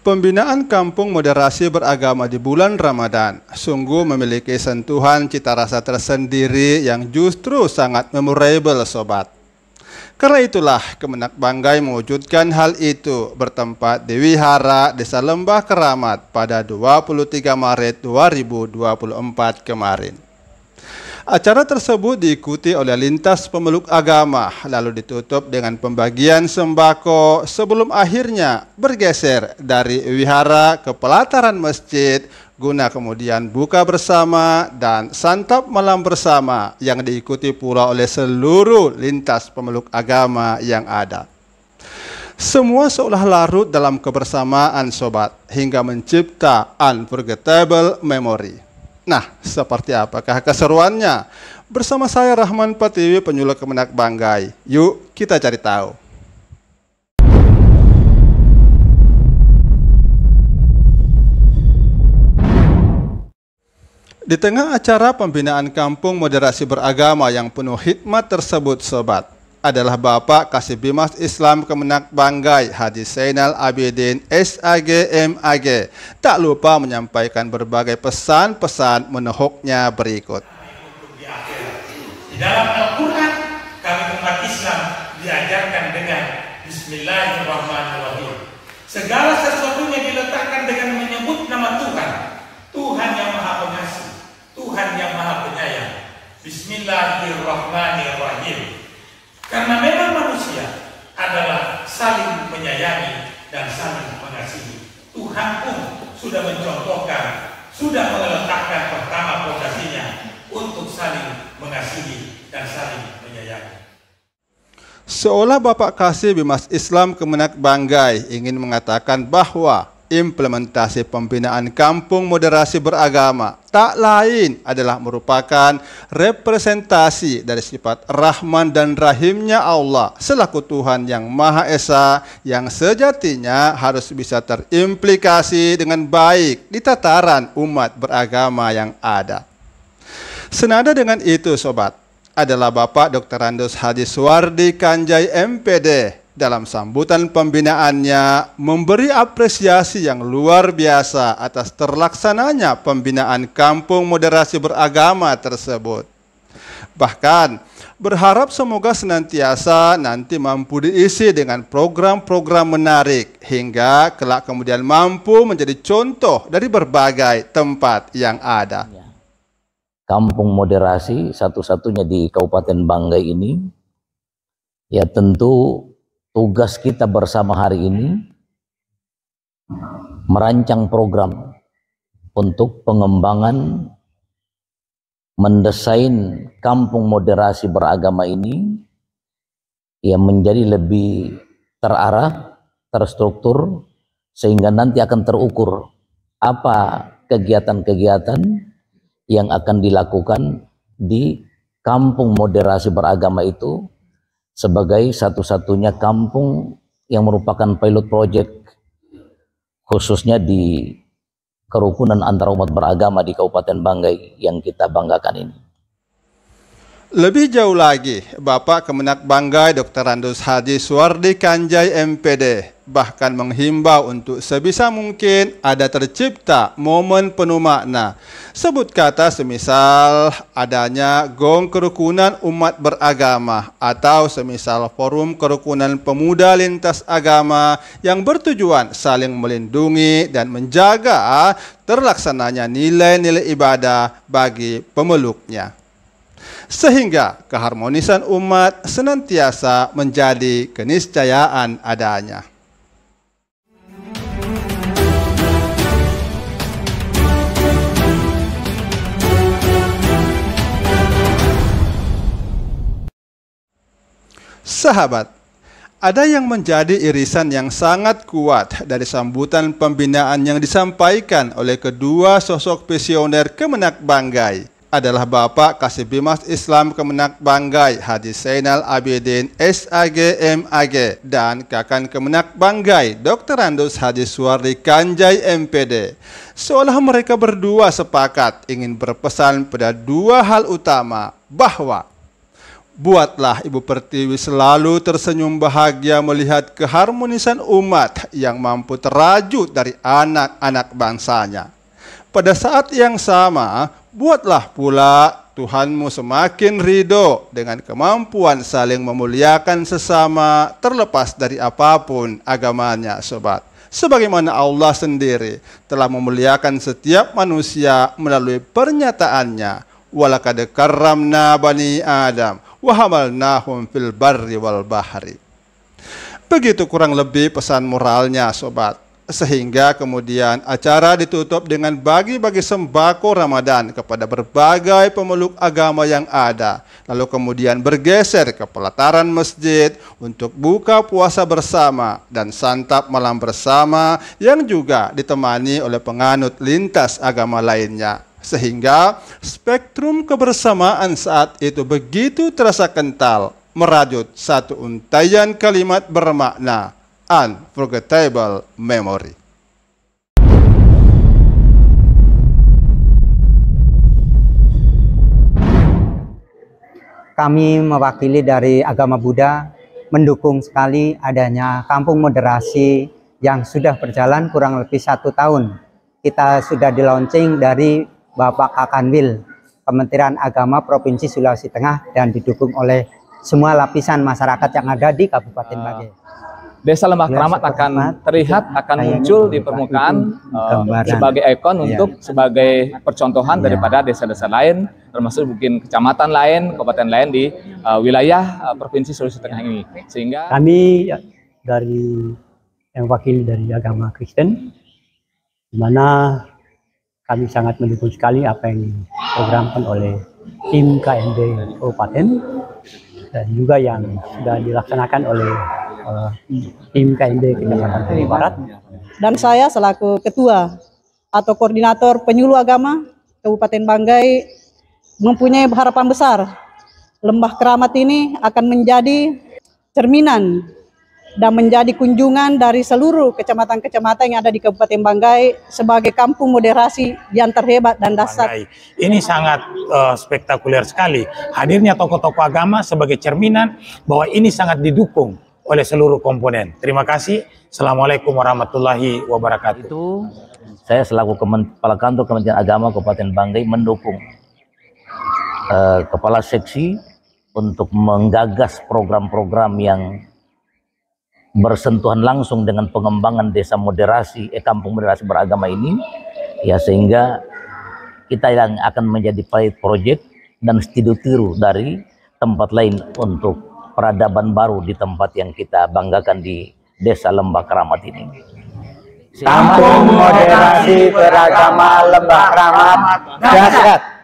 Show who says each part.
Speaker 1: Pembinaan Kampung Moderasi Beragama di bulan Ramadan sungguh memiliki sentuhan cita rasa tersendiri yang justru sangat memorable sobat. Karena itulah Kemenak Banggai mewujudkan hal itu bertempat di Wihara Desa Lembah Keramat pada 23 Maret 2024 kemarin. Acara tersebut diikuti oleh lintas pemeluk agama, lalu ditutup dengan pembagian sembako sebelum akhirnya bergeser dari wihara ke pelataran masjid guna kemudian buka bersama dan santap malam bersama yang diikuti pula oleh seluruh lintas pemeluk agama yang ada. Semua seolah larut dalam kebersamaan sobat hingga mencipta unforgettable memory. Nah, seperti apakah keseruannya? Bersama saya Rahman Patiwi, penyuluh Kemenak Banggai. Yuk, kita cari tahu. Di tengah acara pembinaan kampung moderasi beragama yang penuh hikmat tersebut, sobat, adalah Bapak Kasih Bimas Islam Kemenak Banggai Haji Zainal Abidin SAGMAG tak lupa menyampaikan berbagai pesan-pesan menohoknya berikut.
Speaker 2: Di dalam Al-Quran kami umat Islam diajarkan dengan Bismillahirrahmanirrahim. Segala
Speaker 1: sesuatunya diletakkan dengan menyebut nama Tuhan. Tuhan yang Maha Pengasih,
Speaker 2: Tuhan yang Maha Penyayang. Bismillahirrahmanirrahim. Karena memang manusia adalah saling
Speaker 1: menyayangi dan saling mengasihi. Tuhan pun sudah mencontohkan, sudah meletakkan pertama pondasinya untuk saling mengasihi dan saling menyayangi. Seolah Bapak Kasih Bimas Islam Kemenak Banggai ingin mengatakan bahwa implementasi pembinaan kampung moderasi beragama tak lain adalah merupakan representasi dari sifat Rahman dan Rahimnya Allah selaku Tuhan yang Maha Esa yang sejatinya harus bisa terimplikasi dengan baik di tataran umat beragama yang ada. Senada dengan itu sobat, adalah Bapak Dr. Randus Haji Suwardi Kanjai MPD dalam sambutan pembinaannya memberi apresiasi yang luar biasa atas terlaksananya pembinaan kampung moderasi beragama tersebut. Bahkan berharap semoga senantiasa nanti mampu diisi dengan program-program menarik hingga kelak kemudian mampu menjadi contoh dari berbagai tempat yang ada. Ya.
Speaker 2: Kampung moderasi satu-satunya di Kabupaten Banggai ini ya tentu tugas kita bersama hari ini merancang program untuk pengembangan mendesain kampung moderasi beragama ini yang menjadi lebih terarah, terstruktur sehingga nanti akan terukur apa kegiatan-kegiatan yang akan dilakukan di kampung moderasi beragama itu sebagai satu-satunya kampung yang merupakan pilot project khususnya di kerukunan antara umat beragama di Kabupaten Banggai yang kita banggakan ini.
Speaker 1: Lebih jauh lagi, Bapak Kemenak Banggai Dr. Randus Haji Suwardi Kanjai MPD bahkan menghimbau untuk sebisa mungkin ada tercipta momen penuh makna. Sebut kata semisal adanya gong kerukunan umat beragama atau semisal forum kerukunan pemuda lintas agama yang bertujuan saling melindungi dan menjaga terlaksananya nilai-nilai ibadah bagi pemeluknya sehingga keharmonisan umat senantiasa menjadi keniscayaan adanya. Sahabat, ada yang menjadi irisan yang sangat kuat dari sambutan pembinaan yang disampaikan oleh kedua sosok visioner Kemenak Banggai, adalah Bapak Kasih Bimas Islam Kemenak Banggai Haji Zainal Abidin SAGMAG dan Kakan Kemenak Banggai Dr. Randus Haji Suwardi Kanjai MPD. Seolah mereka berdua sepakat ingin berpesan pada dua hal utama bahwa Buatlah Ibu Pertiwi selalu tersenyum bahagia melihat keharmonisan umat yang mampu terajut dari anak-anak bangsanya. Pada saat yang sama, Buatlah pula Tuhanmu semakin ridho dengan kemampuan saling memuliakan sesama terlepas dari apapun agamanya sobat. Sebagaimana Allah sendiri telah memuliakan setiap manusia melalui pernyataannya. Walakad karamna bani Adam wahamal nahum fil barri wal bahri. Begitu kurang lebih pesan moralnya sobat sehingga kemudian acara ditutup dengan bagi-bagi sembako Ramadan kepada berbagai pemeluk agama yang ada. Lalu kemudian bergeser ke pelataran masjid untuk buka puasa bersama dan santap malam bersama yang juga ditemani oleh penganut lintas agama lainnya. Sehingga spektrum kebersamaan saat itu begitu terasa kental, merajut satu untayan kalimat bermakna unforgettable memory.
Speaker 2: Kami mewakili dari agama Buddha mendukung sekali adanya kampung moderasi yang sudah berjalan kurang lebih satu tahun. Kita sudah dilaunching dari Bapak Kakanwil, Kementerian Agama Provinsi Sulawesi Tengah dan didukung oleh semua lapisan masyarakat yang ada di Kabupaten ah. Bage. Desa Lembah Keramat akan terlihat akan muncul di permukaan uh, sebagai ikon ya. untuk sebagai percontohan ya. daripada desa-desa lain termasuk mungkin kecamatan lain, kabupaten lain di uh, wilayah uh, provinsi Sulawesi Tengah ini. Sehingga kami dari yang wakil dari agama Kristen di mana kami sangat mendukung sekali apa yang diprogramkan oleh tim KMB Kabupaten dan juga yang sudah dilaksanakan oleh tim KMD Kecamatan iya. Barat. Dan saya selaku ketua atau koordinator penyuluh agama Kabupaten Banggai mempunyai harapan besar Lembah Keramat ini akan menjadi cerminan dan menjadi kunjungan dari seluruh kecamatan-kecamatan yang ada di Kabupaten Banggai sebagai kampung moderasi yang terhebat dan dasar. Ini sangat uh, spektakuler sekali. Hadirnya tokoh-tokoh agama sebagai cerminan bahwa ini sangat didukung oleh seluruh komponen. Terima kasih. Assalamualaikum warahmatullahi wabarakatuh. Itu saya selaku Kepala Kantor Kementerian Agama Kabupaten Banggai mendukung uh, Kepala Seksi untuk menggagas program-program yang bersentuhan langsung dengan pengembangan desa moderasi, eh, kampung moderasi beragama ini, ya sehingga kita yang akan menjadi pilot project dan studio tiru dari tempat lain untuk peradaban baru di tempat yang kita banggakan di Desa Lembah Keramat ini.
Speaker 1: Kampung Moderasi Beragama Lembah Keramat, dasar.